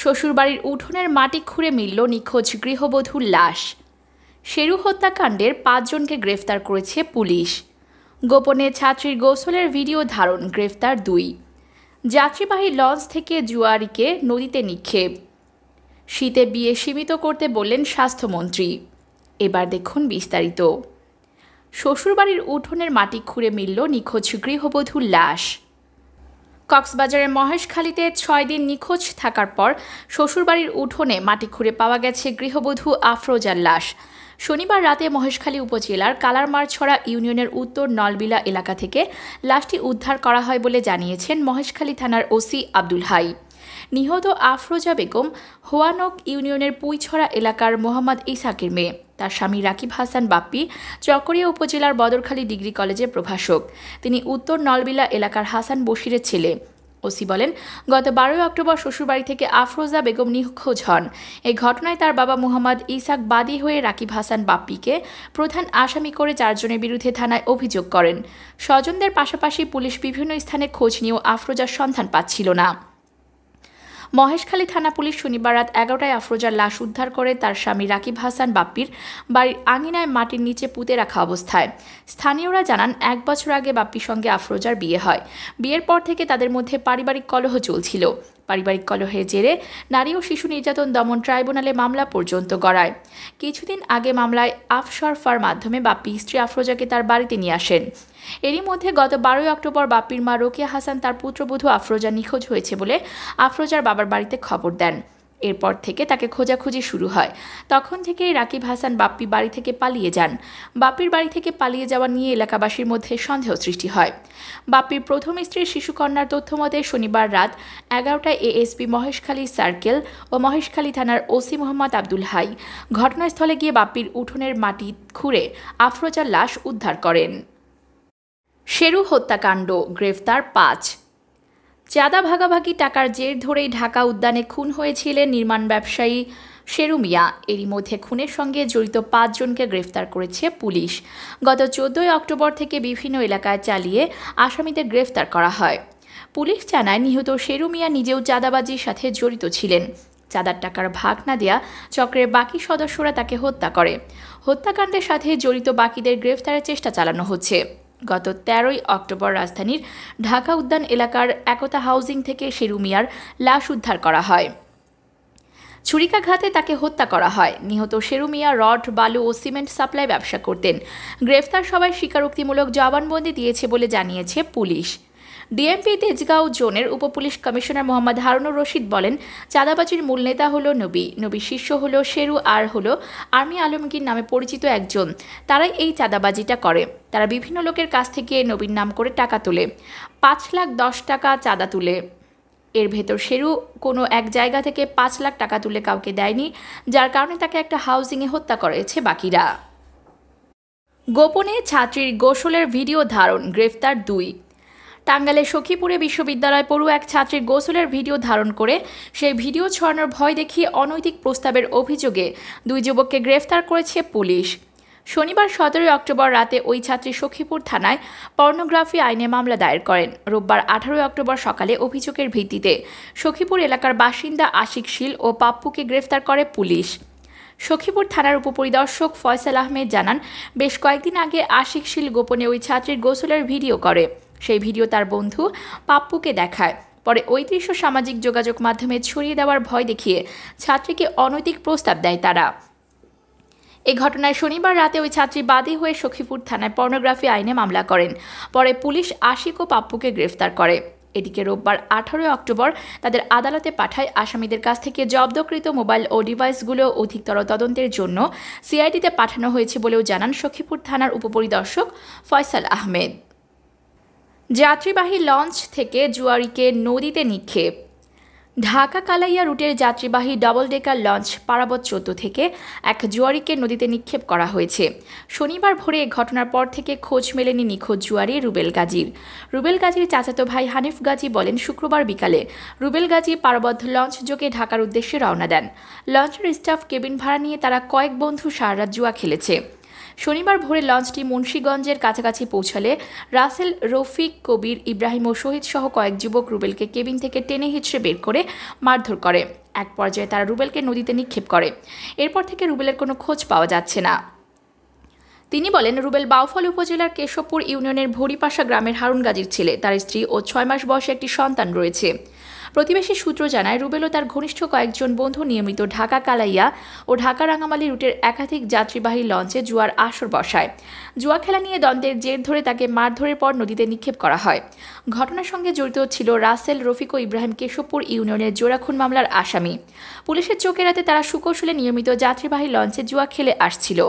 শ্বশুরবাড়ির উঠোনের মাটি খুঁড়ে মিলল নিখোঁজ গৃহবধূর লাশ শেরু হত্যাকাণ্ডের পাঁচজনকে গ্রেফতার করেছে পুলিশ গোপনে ছাত্রীর গোসলের ভিডিও ধারণ গ্রেফতার দুই যাত্রীবাহী লঞ্চ থেকে জুয়ারিকে নদীতে নিক্ষেপ শীতে বিয়ে সীমিত করতে বললেন স্বাস্থ্যমন্ত্রী এবার দেখুন বিস্তারিত শ্বশুরবাড়ির উঠোনের মাটি খুঁড়ে মিলল নিখোঁজ গৃহবধূর লাশ কক্সবাজারের মহেশখালীতে ছয় দিন নিখোঁজ থাকার পর শ্বশুরবাড়ির উঠোনে মাটি খুঁড়ে পাওয়া গেছে গৃহবধূ আফরোজার লাশ শনিবার রাতে মহেশখালী উপজেলার কালারমারছড়া ইউনিয়নের উত্তর নলবিলা এলাকা থেকে লাশটি উদ্ধার করা হয় বলে জানিয়েছেন মহেশখালী থানার ওসি আব্দুল হাই নিহত আফরোজা বেগম হোয়ানক ইউনিয়নের পুইছড়া এলাকার মোহাম্মদ ইসাকের মেয়ে তার স্বামী রাকিব হাসান বাপ্পি চকরিয়া উপজেলার বদরখালী ডিগ্রি কলেজের প্রভাষক তিনি উত্তর নলবিলা এলাকার হাসান বশিরের ছেলে ওসি বলেন গত বারোই অক্টোবর শ্বশুরবাড়ি থেকে আফরোজা বেগম নিখোঁজ হন এই ঘটনায় তার বাবা মোহাম্মদ ইসাক বাদী হয়ে রাকিব হাসান বাপ্পিকে প্রধান আসামি করে চারজনের বিরুদ্ধে থানায় অভিযোগ করেন স্বজনদের পাশাপাশি পুলিশ বিভিন্ন স্থানে খোঁজ নিয়েও আফরোজার সন্ধান পাচ্ছিল না মহেশখালী থানা পুলিশ শনিবার রাত এগারোটায় আফরোজার লাশ উদ্ধার করে তার স্বামী রাকিব হাসান বাপ্পির বাড়ির আঙিনায় মাটির নিচে পুঁতে রাখা অবস্থায় স্থানীয়রা জানান এক বছর আগে বাপ্পির সঙ্গে আফরোজার বিয়ে হয় বিয়ের পর থেকে তাদের মধ্যে পারিবারিক কলহ চলছিল পারিবারিক কলহের জেরে নারী ও শিশু নির্যাতন দমন ট্রাইব্যুনালে মামলা পর্যন্ত গড়ায় কিছুদিন আগে মামলায় আফসরফার মাধ্যমে বাপ্পি স্ত্রী আফরোজাকে তার বাড়িতে নিয়ে আসেন এরই মধ্যে গত বারোই অক্টোবর বাপ্পির মা রোকিয়া হাসান তার পুত্রবধূ আফরোজা নিখোঁজ হয়েছে বলে আফরোজার বাবার বাড়িতে খবর দেন এরপর থেকে তাকে খোঁজাখুঁজি শুরু হয় তখন থেকেই রাকিব হাসান বাপ্পি বাড়ি থেকে পালিয়ে যান বাপির বাড়ি থেকে পালিয়ে যাওয়া নিয়ে এলাকাবাসীর মধ্যে সন্দেহ সৃষ্টি হয় বাপ্পির প্রথম স্ত্রীর শিশুকন্যার তথ্য মতে শনিবার রাত এগারোটায় এএসপি মহেশখালী সার্কেল ও মহেশখালী থানার ওসি মোহাম্মদ আব্দুল হাই ঘটনাস্থলে গিয়ে বাপ্পির উঠোনের মাটি খুঁড়ে আফরোজার লাশ উদ্ধার করেন শেরু হত্যাকাণ্ড গ্রেফতার পাঁচ চাঁদা ভাগাভাগি টাকার জের ধরেই ঢাকা উদ্যানে খুন হয়েছিলেন নির্মাণ ব্যবসায়ী শেরু মিয়া এরই মধ্যে খুনের সঙ্গে জড়িত পাঁচজনকে গ্রেফতার করেছে পুলিশ গত চোদ্দই অক্টোবর থেকে বিভিন্ন এলাকায় চালিয়ে আসামিদের গ্রেফতার করা হয় পুলিশ জানায় নিহত শেরু মিয়া নিজেও চাঁদাবাজির সাথে জড়িত ছিলেন চাঁদার টাকার ভাগ না দেয়া চক্রের বাকি সদস্যরা তাকে হত্যা করে হত্যাকাণ্ডের সাথে জড়িত বাকিদের গ্রেফতারের চেষ্টা চালানো হচ্ছে গত তেরোই অক্টোবর রাজধানীর ঢাকা উদ্যান এলাকার একতা হাউজিং থেকে শেরুমিয়ার লাশ উদ্ধার করা হয় ছুরিকাঘাতে তাকে হত্যা করা হয় নিহত শেরুমিয়া রড বালু ও সিমেন্ট সাপ্লাই ব্যবসা করতেন গ্রেফতার সবাই স্বীকারোক্তিমূলক জবানবন্দি দিয়েছে বলে জানিয়েছে পুলিশ ডিএমপি তেজগাঁও জোনের উপপুলিশ কমিশনার মোহাম্মদ হারুনুর রশিদ বলেন চাঁদাবাজির মূল নেতা হল নবী নবী শিষ্য হল শেরু আর হল আর্মি আলমগীর নামে পরিচিত একজন তারাই এই চাঁদাবাজিটা করে তারা বিভিন্ন লোকের কাছ থেকে নবীর নাম করে টাকা তোলে পাঁচ লাখ দশ টাকা চাঁদা তুলে এর ভেতর শেরু কোনো এক জায়গা থেকে পাঁচ লাখ টাকা তুলে কাউকে দেয়নি যার কারণে তাকে একটা হাউজিংয়ে হত্যা করেছে বাকিরা গোপনে ছাত্রীর গোসলের ভিডিও ধারণ গ্রেফতার দুই টাঙ্গালের সখীপুরে বিশ্ববিদ্যালয় পড়ু এক ছাত্রীর গোসলের ভিডিও ধারণ করে সেই ভিডিও ছড়ানোর ভয় দেখিয়ে অনৈতিক প্রস্তাবের অভিযোগে দুই যুবককে গ্রেফতার করেছে পুলিশ শনিবার সতেরোই অক্টোবর রাতে ওই ছাত্রী সখীপুর থানায় পর্নোগ্রাফি আইনে মামলা দায়ের করেন রোববার আঠারোই অক্টোবর সকালে অভিযোগের ভিত্তিতে সখীপুর এলাকার বাসিন্দা আশিক শীল ও পাপ্পুকে গ্রেফতার করে পুলিশ সখীপুর থানার উপপরিদর্শক ফয়সাল আহমেদ জানান বেশ কয়েকদিন আগে আশিক শীল গোপনে ওই ছাত্রীর গোসলের ভিডিও করে সেই ভিডিও তার বন্ধু পাপ্পুকে দেখায় পরে ওই দৃশ্য সামাজিক যোগাযোগ মাধ্যমে ছড়িয়ে দেওয়ার ভয় দেখিয়ে ছাত্রীকে অনৈতিক প্রস্তাব দেয় তারা এ ঘটনায় শনিবার রাতে ওই ছাত্রী বাদী হয়ে সখীপুর থানায় পর্নোগ্রাফি আইনে মামলা করেন পরে পুলিশ আশিক ও পাপ্পুকে গ্রেফতার করে এদিকে রোববার আঠারোই অক্টোবর তাদের আদালতে পাঠায় আসামিদের কাছ থেকে জব্দকৃত মোবাইল ও ডিভাইসগুলো অধিকতর তদন্তের জন্য সিআইডিতে পাঠানো হয়েছে বলেও জানান সখীপুর থানার উপপরিদর্শক ফয়সাল আহমেদ যাত্রীবাহী লঞ্চ থেকে জুয়ারিকে নদীতে নিক্ষেপ ঢাকা কালাইয়া রুটের যাত্রীবাহী ডবল ডেকার লঞ্চ পারাবত চৌদ্দ থেকে এক জুয়ারিকে নদীতে নিক্ষেপ করা হয়েছে শনিবার ভোরে ঘটনার পর থেকে খোঁজ মেলেনি নিখোঁজ জুয়ারি রুবেল গাজীর রুবেল গাজীর চাচাতো ভাই হানিফ গাজী বলেন শুক্রবার বিকালে রুবেল গাজী পারাবত লঞ্চ যোগে ঢাকার উদ্দেশ্যে রওনা দেন লঞ্চের স্টাফ কেবিন ভাড়া নিয়ে তারা কয়েক বন্ধু সারা জুয়া খেলেছে শনিবার ভোরে লঞ্চটি মুন্সীগঞ্জের কাছাকাছি পৌঁছালে রাসেল রফিক কবির ইব্রাহিম ও শহীদ সহ কয়েক যুবক রুবেলকে কেবিন থেকে টেনে হিচড়ে বের করে মারধর করে এক পর্যায়ে তারা রুবেলকে নদীতে নিক্ষেপ করে এরপর থেকে রুবেলের কোনো খোঁজ পাওয়া যাচ্ছে না তিনি বলেন রুবেল বাউফল উপজেলার কেশবপুর ইউনিয়নের ভরিপাশা গ্রামের হারুন গাজীর ছেলে তার স্ত্রী ও ছয় মাস বয়সে একটি সন্তান রয়েছে প্রতিবেশী সূত্র জানায় রুবেল ও তার ঘনিষ্ঠ কয়েকজন বন্ধু নিয়মিত ঢাকা কালাইয়া ও ঢাকা রাঙামালি রুটের একাধিক যাত্রীবাহী লঞ্চে জুয়ার আসর বসায় জুয়া খেলা নিয়ে দ্বন্দ্বের জের ধরে তাকে মারধরের পর নদীতে নিক্ষেপ করা হয় ঘটনার সঙ্গে জড়িত ছিল রাসেল রফিক ও ইব্রাহিম কেশবপুর ইউনিয়নের জোড়াখুন মামলার আসামি পুলিশের চোখে রাতে তারা সুকৌশলে নিয়মিত যাত্রীবাহী লঞ্চে জুয়া খেলে আসছিল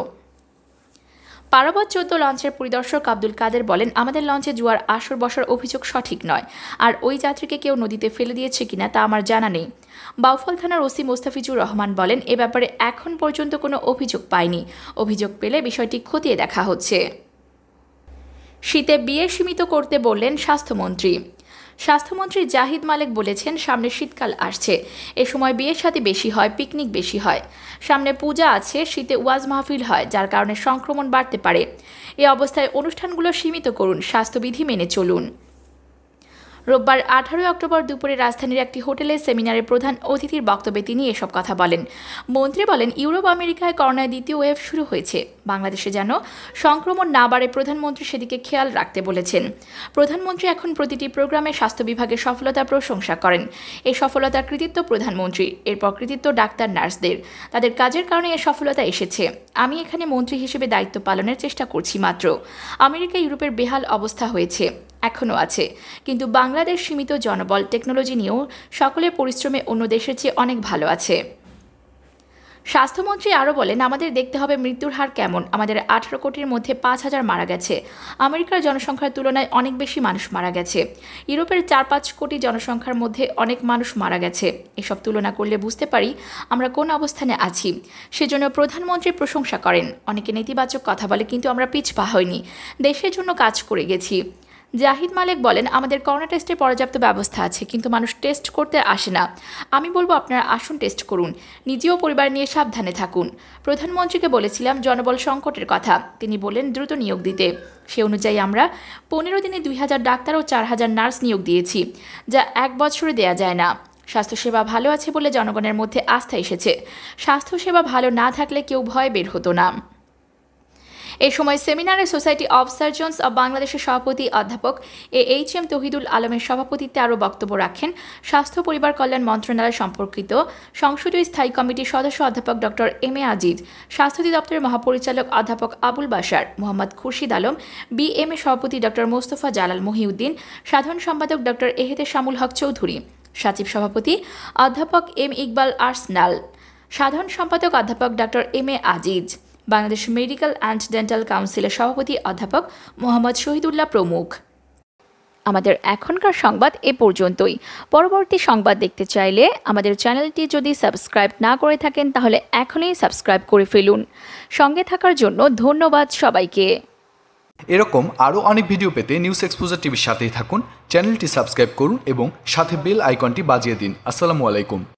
পারাবত চৌদ্দ লঞ্চের পরিদর্শক আব্দুল কাদের বলেন আমাদের লঞ্চে জুয়ার আসর বসার অভিযোগ সঠিক নয় আর ওই যাত্রীকে কেউ নদীতে ফেলে দিয়েছে কিনা তা আমার জানা নেই বাউফল থানার ওসি মোস্তাফিজুর রহমান বলেন এ ব্যাপারে এখন পর্যন্ত কোনো অভিযোগ পায়নি অভিযোগ পেলে বিষয়টি খতিয়ে দেখা হচ্ছে শীতে বিয়ে সীমিত করতে বললেন স্বাস্থ্যমন্ত্রী স্বাস্থ্যমন্ত্রী জাহিদ মালেক বলেছেন সামনে শীতকাল আসছে এ সময় বিয়ের সাথে বেশি হয় পিকনিক বেশি হয় সামনে পূজা আছে শীতে ওয়াজ মাহফিল হয় যার কারণে সংক্রমণ বাড়তে পারে এ অবস্থায় অনুষ্ঠানগুলো সীমিত করুন স্বাস্থ্যবিধি মেনে চলুন রোববার আঠারোই অক্টোবর দুপুরে রাজধানীর একটি হোটেলে সেমিনারে প্রধান অতিথির বক্তব্যে তিনি এসব কথা বলেন মন্ত্রী বলেন ইউরোপ আমেরিকায় করোনায় দ্বিতীয় ওয়েভ শুরু হয়েছে বাংলাদেশে যেন সংক্রমণ না বাড়ে প্রধানমন্ত্রী সেদিকে খেয়াল রাখতে বলেছেন প্রধানমন্ত্রী এখন প্রতিটি প্রোগ্রামে স্বাস্থ্য বিভাগের সফলতা প্রশংসা করেন এই সফলতার কৃতিত্ব প্রধানমন্ত্রী এরপর কৃতিত্ব ডাক্তার নার্সদের তাদের কাজের কারণে এ সফলতা এসেছে আমি এখানে মন্ত্রী হিসেবে দায়িত্ব পালনের চেষ্টা করছি মাত্র আমেরিকা ইউরোপের বেহাল অবস্থা হয়েছে এখনও আছে কিন্তু বাংলাদেশ সীমিত জনবল টেকনোলজি নিয়েও সকলের পরিশ্রমে অন্য দেশের চেয়ে অনেক ভালো আছে স্বাস্থ্যমন্ত্রী আরও বলেন আমাদের দেখতে হবে মৃত্যুর হার কেমন আমাদের আঠারো কোটির মধ্যে পাঁচ হাজার মারা গেছে আমেরিকার জনসংখ্যার তুলনায় অনেক বেশি মানুষ মারা গেছে ইউরোপের চার পাঁচ কোটি জনসংখ্যার মধ্যে অনেক মানুষ মারা গেছে এসব তুলনা করলে বুঝতে পারি আমরা কোন অবস্থানে আছি সেজন্য প্রধানমন্ত্রী প্রশংসা করেন অনেকে নেতিবাচক কথা বলে কিন্তু আমরা পিছপা হইনি দেশের জন্য কাজ করে গেছি জাহিদ মালিক বলেন আমাদের করোনা টেস্টের পর্যাপ্ত ব্যবস্থা আছে কিন্তু মানুষ টেস্ট করতে আসে না আমি বলবো আপনারা আসুন টেস্ট করুন নিজেও পরিবার নিয়ে সাবধানে থাকুন প্রধানমন্ত্রীকে বলেছিলাম জনবল সংকটের কথা তিনি বলেন দ্রুত নিয়োগ দিতে সে অনুযায়ী আমরা পনেরো দিনে দুই হাজার ডাক্তার ও চার হাজার নার্স নিয়োগ দিয়েছি যা এক বছরে দেয়া যায় না স্বাস্থ্যসেবা ভালো আছে বলে জনগণের মধ্যে আস্থা এসেছে স্বাস্থ্যসেবা ভালো না থাকলে কেউ ভয় বের হতো না এ সময় সেমিনারে সোসাইটি অব সার্জনস অব বাংলাদেশের সভাপতি অধ্যাপক এ এইচ এম তহিদুল আলমের সভাপতিত্বে আরও বক্তব্য রাখেন স্বাস্থ্য পরিবার কল্যাণ মন্ত্রণালয় সম্পর্কিত সংসদীয় স্থায়ী কমিটির সদস্য অধ্যাপক ডক্টর এম এ আজিজ স্বাস্থ্য দপ্তরের মহাপরিচালক অধ্যাপক আবুল বাসার মোহাম্মদ খুরশিদ আলম বিএমএ সভাপতি ডক্টর মোস্তফা জালাল মহিউদ্দিন সাধারণ সম্পাদক ডক্টর এহেতে শামুল হক চৌধুরী সচিব সভাপতি অধ্যাপক এম ইকবাল আর্সনাল সাধারণ সম্পাদক অধ্যাপক doctor M A Aziz Bangladesh medical and dental কাউন্সিলের সভাপতি অধ্যাপক মোহাম্মদ শহীদুল্লাহ প্রমুখ আমাদের এখনকার সংবাদ এ পর্যন্তই পরবর্তী সংবাদ দেখতে চাইলে আমাদের চ্যানেলটি যদি সাবস্ক্রাইব না করে থাকেন তাহলে এখনই সাবস্ক্রাইব করে ফেলুন সঙ্গে থাকার জন্য ধন্যবাদ সবাইকে এরকম আরও অনেক ভিডিও পেতে নিউজ এক্সপোজার টিভির সাথেই থাকুন চ্যানেলটি সাবস্ক্রাইব করুন এবং সাথে বেল আইকনটি বাজিয়ে দিন আসসালামু আলাইকুম